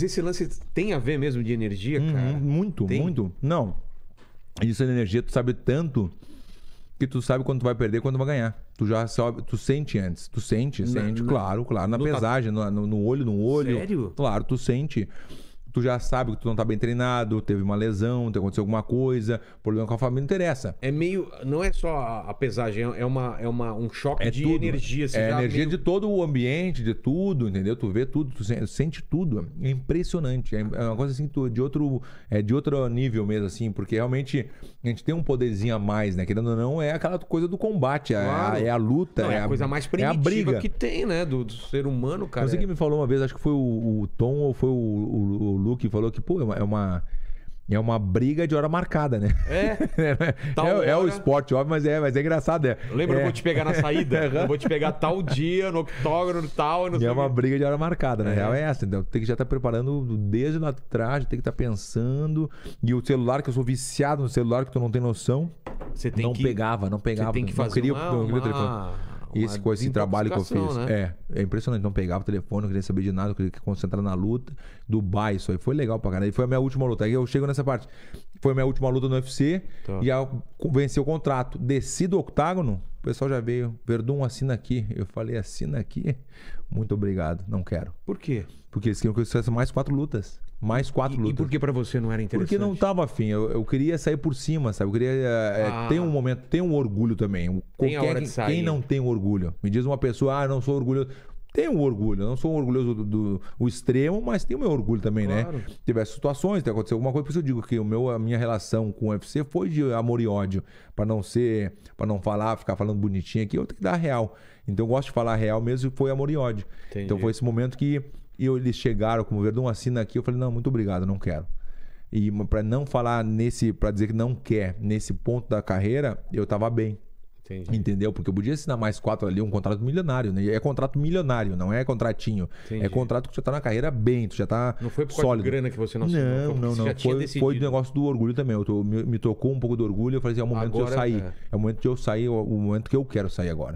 Mas esse lance tem a ver mesmo de energia, uhum, cara? Hum, muito, tem? muito. Não. Isso é energia, tu sabe tanto que tu sabe quando tu vai perder quando vai ganhar. Tu já sabe, tu sente antes. Tu sente, sente, na, claro, claro. Na pesagem, no, no olho, no olho. Sério? Claro, tu sente tu já sabe que tu não tá bem treinado, teve uma lesão, te aconteceu alguma coisa, problema com a família, não interessa. É meio. Não é só a pesagem, é, uma, é uma, um choque é de tudo, energia. Assim, é energia meio... de todo o ambiente, de tudo, entendeu? Tu vê tudo, tu sente tudo. É impressionante. É, é uma coisa assim de outro, é de outro nível mesmo, assim, porque realmente a gente tem um poderzinho a mais, né? Querendo ou não, é aquela coisa do combate, claro. é, a, é, a, luta. Não, é, é, a coisa mais primitiva é a briga. que tem, né? Do, do ser humano, cara. Não sei quem me falou uma vez, acho que foi o, o Tom ou foi o, o, o Luke falou que, pô, é, é uma. É uma briga de hora marcada, né? É. é, hora... Né? É, é, o esporte, óbvio, mas é, mas é engraçado. Né? É, Lembra, é. eu vou te pegar na saída. eu vou te pegar tal dia, no octógono, tal. e é uma que... briga de hora marcada, na né? É. real é essa. Então tem que já estar tá preparando desde lá atrás, tem que estar tá pensando. E o celular, que eu sou viciado no celular, que tu não tem noção. Você tem não que... pegava, não pegava. Você tem que fazer não queria, uma... não queria o telefone esse, esse trabalho que eu fiz. Né? É, é impressionante. Não pegava o telefone, não queria saber de nada, queria concentrar na luta. Dubai, isso aí foi legal pra caralho. E foi a minha última luta. Aí eu chego nessa parte. Foi a minha última luta no UFC tá. e eu venci o contrato. Desci do octágono, o pessoal já veio. Verdun, assina aqui. Eu falei, assina aqui. Muito obrigado, não quero. Por quê? Porque eles queriam que eu fizesse mais quatro lutas mais quatro e, lutas. E por que para você não era interessante? Porque não tava afim. Eu, eu queria sair por cima, sabe? Eu queria é, ah. ter um momento, ter um orgulho também. Qualquer, tem a hora de sair. Quem não tem um orgulho? Me diz uma pessoa, ah, não sou orgulhoso. Tem um orgulho, não sou um orgulhoso do, do, extremo, mas tem o meu orgulho também, né? claro. né? Tivesse situações, acontecido alguma coisa, por isso eu digo que o meu, a minha relação com o UFC foi de amor e ódio. para não ser, para não falar, ficar falando bonitinho aqui, eu tenho que dar real. Então eu gosto de falar real mesmo, foi amor e ódio. Então, Entendi. Então foi esse momento que e eu, eles chegaram como Verdão assina aqui. Eu falei, não, muito obrigado, não quero. E para não falar nesse, para dizer que não quer nesse ponto da carreira, eu tava bem. Entendi. Entendeu? Porque eu podia assinar mais quatro ali, um contrato milionário, né? É contrato milionário, não é contratinho. É Entendi. É contrato que você tá na carreira bem, tu já tá. Não foi por causa sólido. grana que você não assinou, Não, não, não. Foi, foi do negócio do orgulho também. Eu tô, me, me, tocou um pouco do orgulho. Eu falei assim: é o momento agora, de eu sair. É. é o momento de eu sair, é o momento que eu quero sair agora.